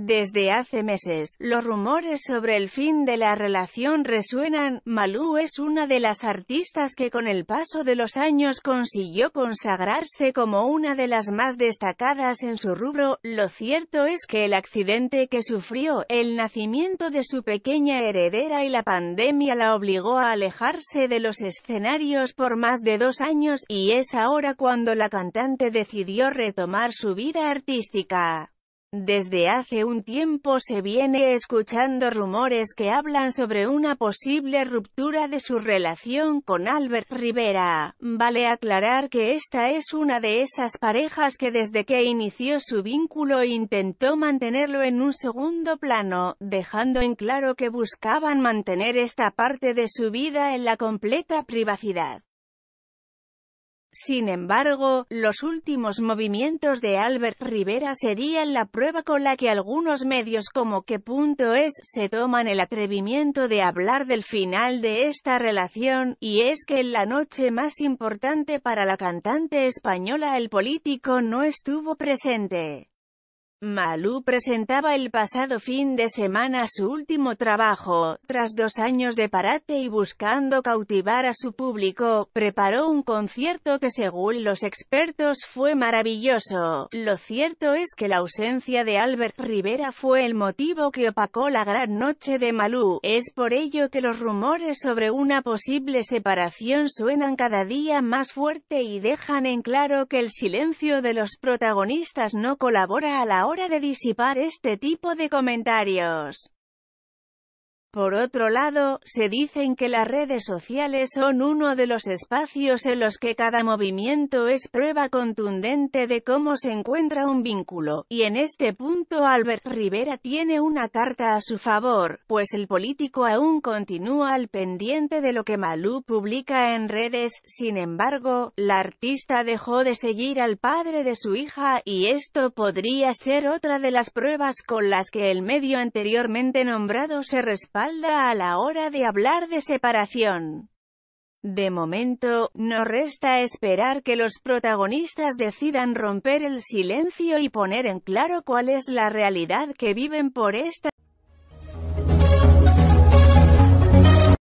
Desde hace meses, los rumores sobre el fin de la relación resuenan. Malú es una de las artistas que con el paso de los años consiguió consagrarse como una de las más destacadas en su rubro. Lo cierto es que el accidente que sufrió, el nacimiento de su pequeña heredera y la pandemia la obligó a alejarse de los escenarios por más de dos años, y es ahora cuando la cantante decidió retomar su vida artística. Desde hace un tiempo se viene escuchando rumores que hablan sobre una posible ruptura de su relación con Albert Rivera. Vale aclarar que esta es una de esas parejas que desde que inició su vínculo intentó mantenerlo en un segundo plano, dejando en claro que buscaban mantener esta parte de su vida en la completa privacidad. Sin embargo, los últimos movimientos de Albert Rivera serían la prueba con la que algunos medios como es, se toman el atrevimiento de hablar del final de esta relación, y es que en la noche más importante para la cantante española el político no estuvo presente. Malú presentaba el pasado fin de semana su último trabajo, tras dos años de parate y buscando cautivar a su público, preparó un concierto que según los expertos fue maravilloso. Lo cierto es que la ausencia de Albert Rivera fue el motivo que opacó la gran noche de Malú, es por ello que los rumores sobre una posible separación suenan cada día más fuerte y dejan en claro que el silencio de los protagonistas no colabora a la hora de disipar este tipo de comentarios. Por otro lado, se dicen que las redes sociales son uno de los espacios en los que cada movimiento es prueba contundente de cómo se encuentra un vínculo, y en este punto Albert Rivera tiene una carta a su favor, pues el político aún continúa al pendiente de lo que Malú publica en redes, sin embargo, la artista dejó de seguir al padre de su hija, y esto podría ser otra de las pruebas con las que el medio anteriormente nombrado se respalda a la hora de hablar de separación. De momento, no resta esperar que los protagonistas decidan romper el silencio y poner en claro cuál es la realidad que viven por esta